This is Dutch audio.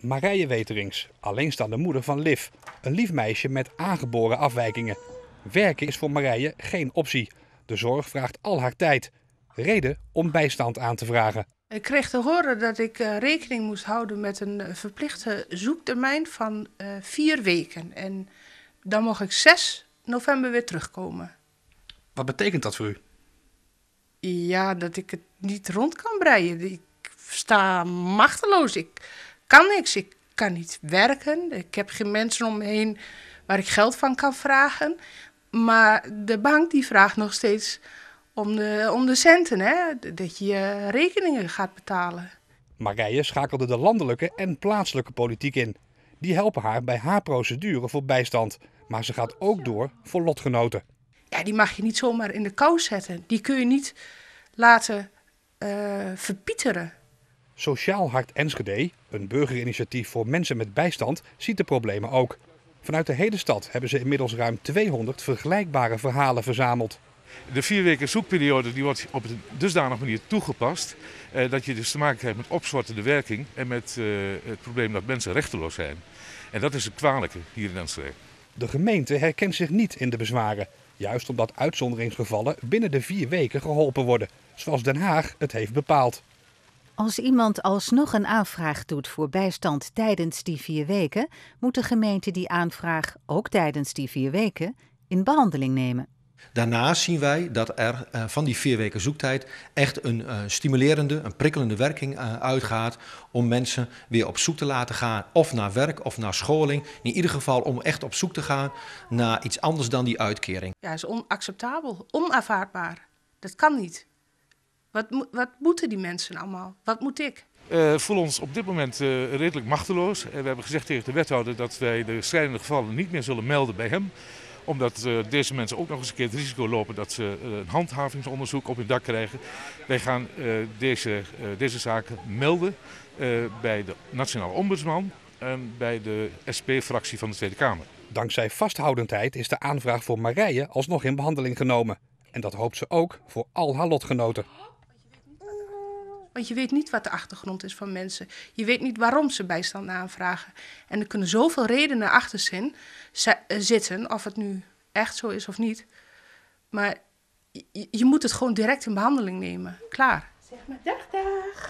Marije Weterings, alleenstaande moeder van Liv. Een lief meisje met aangeboren afwijkingen. Werken is voor Marije geen optie. De zorg vraagt al haar tijd. Reden om bijstand aan te vragen. Ik kreeg te horen dat ik eh, rekening moest houden met een eh, verplichte zoektermijn van eh, vier weken. En dan mocht ik 6 november weer terugkomen. Wat betekent dat voor u? Ja, dat ik het niet rond kan breien. Ik sta machteloos. Ik, kan niks. Ik kan niet werken. Ik heb geen mensen om me heen waar ik geld van kan vragen. Maar de bank die vraagt nog steeds om de, om de centen, hè? dat je je rekeningen gaat betalen. Marije schakelde de landelijke en plaatselijke politiek in. Die helpen haar bij haar procedure voor bijstand. Maar ze gaat ook door voor lotgenoten. Ja, die mag je niet zomaar in de kou zetten. Die kun je niet laten uh, verpieteren. Sociaal Hart Enschede, een burgerinitiatief voor mensen met bijstand, ziet de problemen ook. Vanuit de hele stad hebben ze inmiddels ruim 200 vergelijkbare verhalen verzameld. De vier weken zoekperiode die wordt op een dusdanige manier toegepast eh, dat je dus te maken krijgt met opzwartende werking en met eh, het probleem dat mensen rechteloos zijn. En dat is het kwalijke hier in Enschede. De gemeente herkent zich niet in de bezwaren, juist omdat uitzonderingsgevallen binnen de vier weken geholpen worden, zoals Den Haag het heeft bepaald. Als iemand alsnog een aanvraag doet voor bijstand tijdens die vier weken, moet de gemeente die aanvraag ook tijdens die vier weken in behandeling nemen. Daarnaast zien wij dat er eh, van die vier weken zoektijd echt een eh, stimulerende, een prikkelende werking eh, uitgaat om mensen weer op zoek te laten gaan, of naar werk of naar scholing. In ieder geval om echt op zoek te gaan naar iets anders dan die uitkering. Ja, dat is onacceptabel, onaanvaardbaar. Dat kan niet. Wat, wat moeten die mensen allemaal? Wat moet ik? Uh, eh, voelen ons op dit moment eh, redelijk machteloos. En we hebben gezegd tegen de wethouder dat wij de schrijnende gevallen niet meer zullen melden bij hem. Omdat eh, deze mensen ook nog eens een keer het risico lopen dat ze een handhavingsonderzoek op hun dak krijgen. Wij gaan deze, deze zaken melden bij de Nationale Ombudsman en bij de SP-fractie van de Tweede Kamer. Dankzij vasthoudendheid is de aanvraag voor Marije alsnog in behandeling genomen. En dat hoopt ze ook voor al haar lotgenoten. Want je weet niet wat de achtergrond is van mensen. Je weet niet waarom ze bijstand aanvragen. En er kunnen zoveel redenen achter zin, eh, zitten, of het nu echt zo is of niet. Maar je, je moet het gewoon direct in behandeling nemen. Klaar. Zeg maar dag, dag.